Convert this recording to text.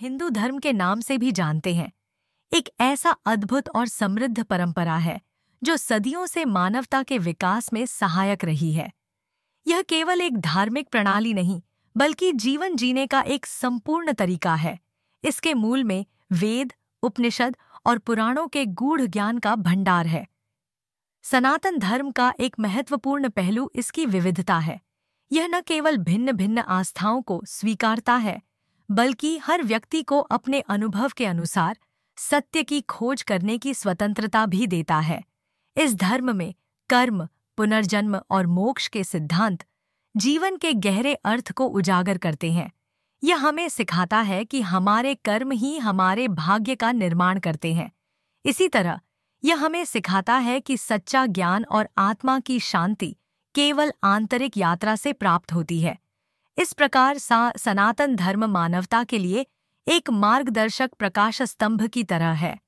हिंदू धर्म के नाम से भी जानते हैं एक ऐसा अद्भुत और समृद्ध परंपरा है जो सदियों से मानवता के विकास में सहायक रही है यह केवल एक धार्मिक प्रणाली नहीं बल्कि जीवन जीने का एक संपूर्ण तरीका है इसके मूल में वेद उपनिषद और पुराणों के गूढ़ ज्ञान का भंडार है सनातन धर्म का एक महत्वपूर्ण पहलू इसकी विविधता है यह न केवल भिन्न भिन्न आस्थाओं को स्वीकारता है बल्कि हर व्यक्ति को अपने अनुभव के अनुसार सत्य की खोज करने की स्वतंत्रता भी देता है इस धर्म में कर्म पुनर्जन्म और मोक्ष के सिद्धांत जीवन के गहरे अर्थ को उजागर करते हैं यह हमें सिखाता है कि हमारे कर्म ही हमारे भाग्य का निर्माण करते हैं इसी तरह यह हमें सिखाता है कि सच्चा ज्ञान और आत्मा की शांति केवल आंतरिक यात्रा से प्राप्त होती है इस प्रकार सा सनातन धर्म मानवता के लिए एक मार्गदर्शक प्रकाश स्तंभ की तरह है